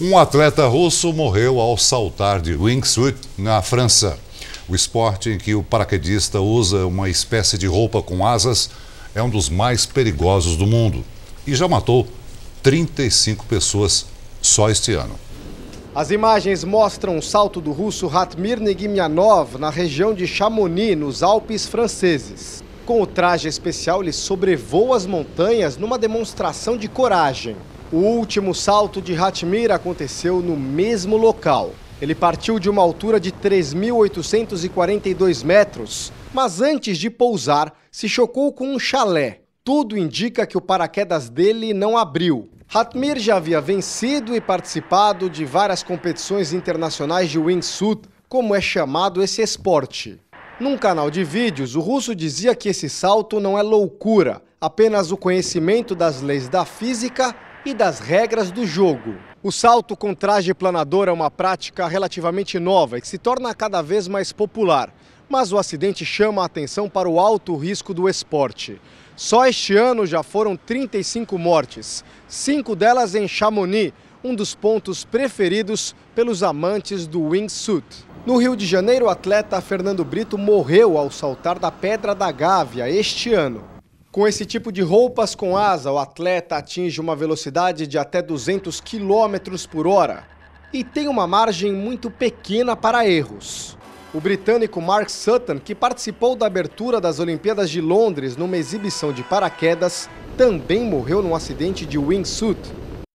Um atleta russo morreu ao saltar de wingsuit na França. O esporte em que o paraquedista usa uma espécie de roupa com asas é um dos mais perigosos do mundo e já matou 35 pessoas só este ano. As imagens mostram o salto do russo Ratmir Negimianov na região de Chamonix, nos Alpes franceses. Com o traje especial, ele sobrevoa as montanhas numa demonstração de coragem. O último salto de Hatmir aconteceu no mesmo local. Ele partiu de uma altura de 3.842 metros, mas antes de pousar, se chocou com um chalé. Tudo indica que o paraquedas dele não abriu. Hatmir já havia vencido e participado de várias competições internacionais de wingsuit, como é chamado esse esporte. Num canal de vídeos, o russo dizia que esse salto não é loucura, apenas o conhecimento das leis da física e das regras do jogo. O salto com traje planador é uma prática relativamente nova e que se torna cada vez mais popular. Mas o acidente chama a atenção para o alto risco do esporte. Só este ano já foram 35 mortes, cinco delas em Chamonix, um dos pontos preferidos pelos amantes do wingsuit. No Rio de Janeiro, o atleta Fernando Brito morreu ao saltar da Pedra da Gávea este ano. Com esse tipo de roupas com asa, o atleta atinge uma velocidade de até 200 km por hora e tem uma margem muito pequena para erros. O britânico Mark Sutton, que participou da abertura das Olimpíadas de Londres numa exibição de paraquedas, também morreu num acidente de wingsuit